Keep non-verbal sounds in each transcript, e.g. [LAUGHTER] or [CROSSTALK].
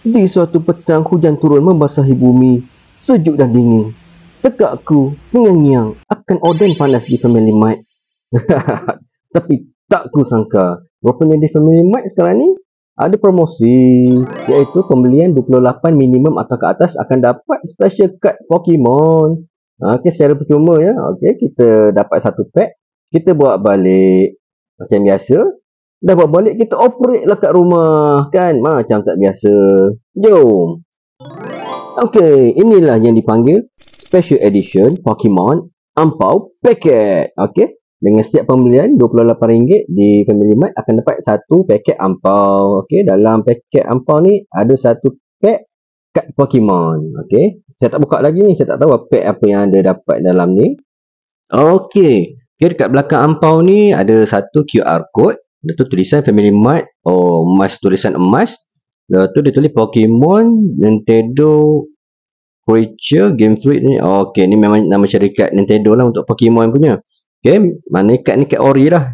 Di suatu petang hujan turun membasahi bumi, sejuk dan dingin. Tegakku dengan nyang akan oden panas di Family Mart. [LAUGHS] Tapi tak ku sangka, rupanya di Family Mart sekarang ni ada promosi iaitu pembelian 28 minimum atau ke atas akan dapat special card Pokemon. Ha, okey, secara percuma ya. Okey, kita dapat satu pack. Kita buat balik macam biasa. Dah Dapat balik kita operate lah kat rumah kan macam tak biasa. Jom. Okey, inilah yang dipanggil special edition Pokemon Ampau Packet. Okey. Dengan setiap pembelian RM28 di Family Mart akan dapat satu paket ampau. Okey, dalam paket ampau ni ada satu pack kad Pokemon. Okey. Saya tak buka lagi ni, saya tak tahu pack apa yang ada dapat dalam ni. Okey. Okay, dekat belakang ampau ni ada satu QR code Lepas tu tulisan family mart oh emas tulisan emas. Lepas tu dia tulis Pokemon, Nintendo, Creature, Game Freak ni. Oh, okay ni memang nama syarikat Nintendo lah untuk Pokemon punya. Okay mana ikat ni kat Ori lah.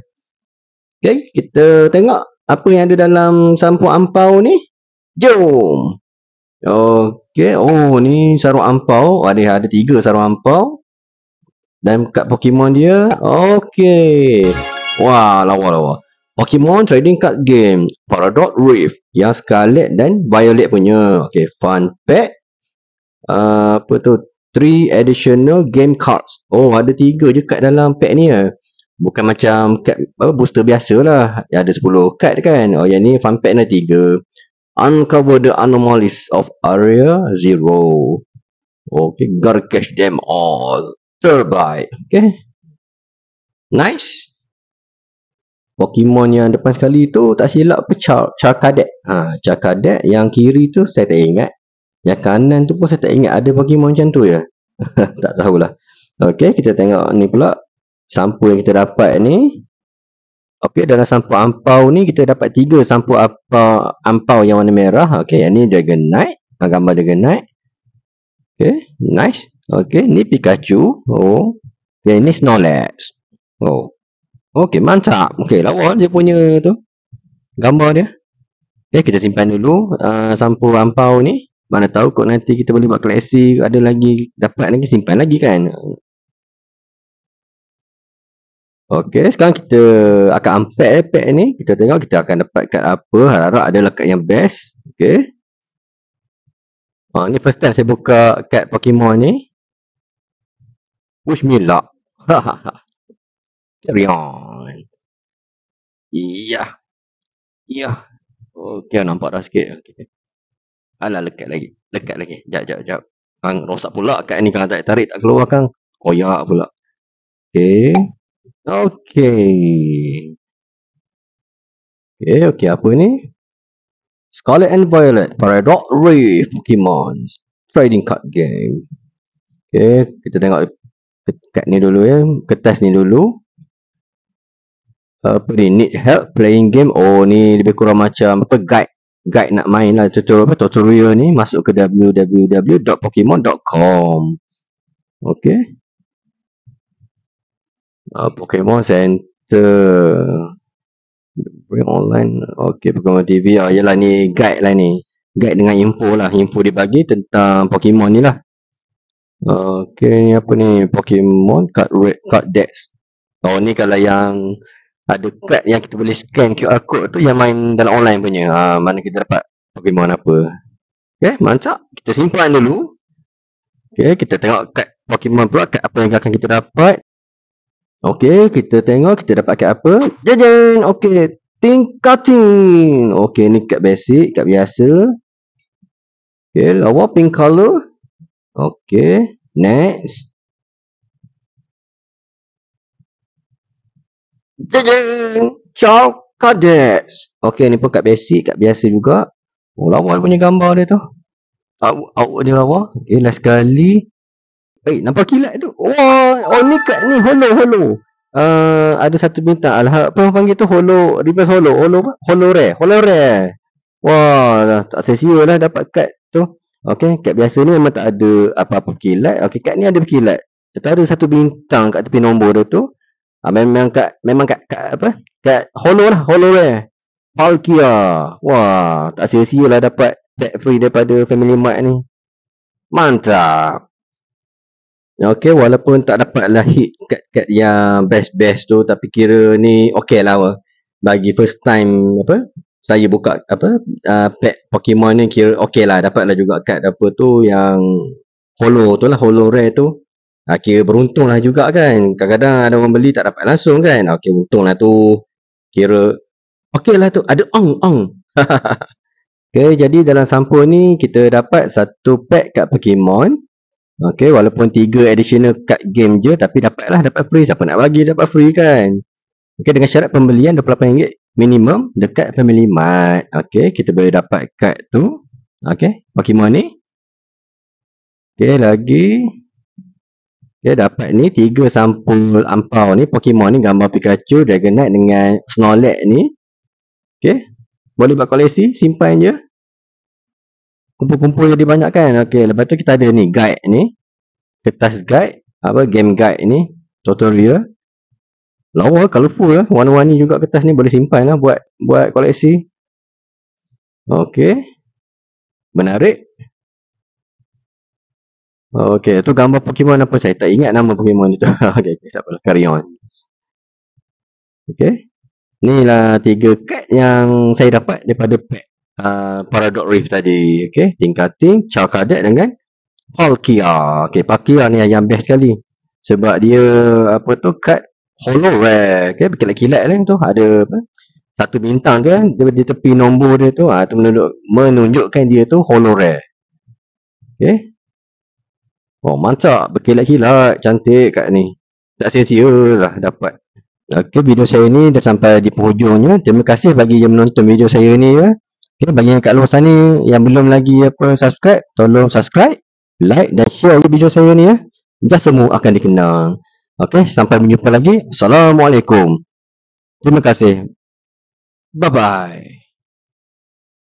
Okay kita tengok apa yang ada dalam sampu ampau ni. Jom. Okay oh ni sarung ampau. Oh, ada ada tiga sarung ampau. Dan kat Pokemon dia. Okay. Wah lawa lawa. Pokemon Trading Card Game, Paradox Rift, yang Scarlet dan Violet punya. Okay, Fun Pack. Uh, ah, apa tu? Three additional game cards. Oh, ada tiga je kat dalam pack ni. Eh. Bukan macam kad, apa, booster biasa lah. Ya, ada sepuluh kad kan. Oh, yang ni fun pack ni tiga. Uncover the anomalies of area zero. Okay, gotta catch them all. Terbaik. Okay. Nice. Pokemon yang depan sekali tu tak silap apa Char Charkadet. Ha, Charkadet yang kiri tu saya tak ingat. Yang kanan tu pun saya tak ingat ada Pokemon macam tu ya. [LAUGHS] tak tahulah. Okey, kita tengok ni pula. Sampu yang kita dapat ni. Okey, dalam sampu ampau ni kita dapat tiga sampu apa ampau yang warna merah. Okey, yang ni Dragon Knight. Ha, gambar Dragon Knight. Okey, nice. Okey, ni Pikachu. Oh, yang ni Snorlax. Oh, Okey, mantap. Okey, lawa dia punya tu. Gambar dia. Okey, eh, kita simpan dulu uh, sampul rampau ni. Mana tahu kot nanti kita boleh buat koleksi, ada lagi dapat lagi simpan lagi kan. Okey, sekarang kita akan unpack eh, pack ni. Kita tengok kita akan dapat kad apa. Harap-harap adalah kad yang best. Okey. Ha, ni first time saya buka kad Pokemon ni. Wish me luck. Hahaha. [LAUGHS] Patreon. Iya. Iya. Okey, nampak dah sikit. Okay. Alah, lekat lagi. Lekat lagi. Jap, jap, jap. Kang rosak pula kat ni. Kang tak tarik, tak keluar kang. Koyak pula. Okey. Okey. Okey, okey. Apa ni? Scarlet and Violet. Paradox Rift Pokemon. Trading Card Game. Okey, kita tengok dekat ni dulu ya. Ketes ni dulu apa ni need help playing game oh ni lebih kurang macam apa guide guide nak main lah tutorial, apa, tutorial ni masuk ke www.pokemon.com ok uh, Pokemon Center bring online ok Pokemon TV uh, ah, yelah ni guide lah ni guide dengan info lah info dia bagi tentang Pokemon ni lah uh, ok ni apa ni Pokemon card, red, card decks oh ni kalau yang ada card yang kita boleh scan QR code tu yang main dalam online punya. Ha, mana kita dapat Pokemon apa. Okay, mancak. Kita simpan dulu. Okay, kita tengok card Pokemon pula. Card apa yang akan kita dapat. Okay, kita tengok kita dapat card apa. Jajan! Okay, tingkatin. Okay, ni card basic, card biasa. Okay, lawa pink color. Okay, next. Jeng, Chow Kadets. Okey, ni pun kad basic, kad biasa juga. Oh, lawa punya gambar dia tu. Awak dia lawa. Okey, eh, last sekali. Eh, nampak kilat tu. Wah, oh, oh ni kad ni holo holo. Uh, ada satu bintang. Alah, apa orang panggil tu holo, reverse holo, holo apa? Holo rare, holo rare. Wah, tak sia lah dapat kad tu. Okey, kad biasa ni memang tak ada apa-apa kilat. Okey, kad ni ada kilat. Tetapi ada satu bintang kat tepi nombor dia tu. Ha, memang kat memang kat, kat apa? Kat hollow lah, hollow rare. Palkia. Wah, tak sia-sia lah dapat pack free daripada Family Mart ni. Mantap. Okay, walaupun tak dapat lah hit kat, kat yang best-best tu. Tapi kira ni okay lah. wah Bagi first time apa saya buka apa uh, pack Pokemon ni kira okay lah. Dapat lah juga kad apa tu yang hollow tu lah. Hollow rare tu. Okey, ah, beruntunglah juga kan. Kadang-kadang ada orang beli tak dapat langsung kan. Okey, ah, untunglah tu. Kira okeylah tu. Ada ong ong. [LAUGHS] okey, jadi dalam sampul ni kita dapat satu pack kad Pokemon. Okey, walaupun tiga additional card game je tapi dapatlah dapat free. Siapa nak bagi dapat free kan. Okey, dengan syarat pembelian RM28 minimum dekat Family Mart. Okey, kita boleh dapat kad tu. Okey, Pokemon ni. Okey, lagi. Ya dapat ni tiga sampul ampau ni Pokemon ni gambar Pikachu, Dragonite dengan Snorlax ni. Okay, Boleh buat koleksi, simpan je. Kumpul-kumpul jadi banyak kan. Okay, lepas tu kita ada ni guide ni. Kertas guide, apa game guide ni, tutorial. Lawa colourful lah. warna ni juga kertas ni boleh simpan lah buat buat koleksi. Okay, Menarik. Oh, Okey, itu gambar Pokemon apa saya tak ingat nama Pokemon itu. [LAUGHS] Okey, okay, siapa lah? Carry on. Okay. Inilah tiga kad yang saya dapat daripada pack uh, Paradox Rift tadi. Okey, Tingkating, Charcadet dengan Palkia. Okey, Palkia ni yang best sekali. Sebab dia, apa tu, kad hollow rare. Okey, berkilat-kilat lah tu. Ada apa? satu bintang kan, dia, di tepi nombor dia tu, ha, menunjukkan dia tu hollow rare. Okey. Oh mantap berkilat-kilat cantik kat ni. Tak sia-sia lah dapat. Okey video saya ni dah sampai di penghujungnya. Terima kasih bagi yang menonton video saya ni ya. Okay, bagi yang kat luar sana yang belum lagi apa subscribe, tolong subscribe, like dan share video saya ni ya. Jasa semua akan dikenang. Okey, sampai berjumpa lagi. Assalamualaikum. Terima kasih. Bye-bye.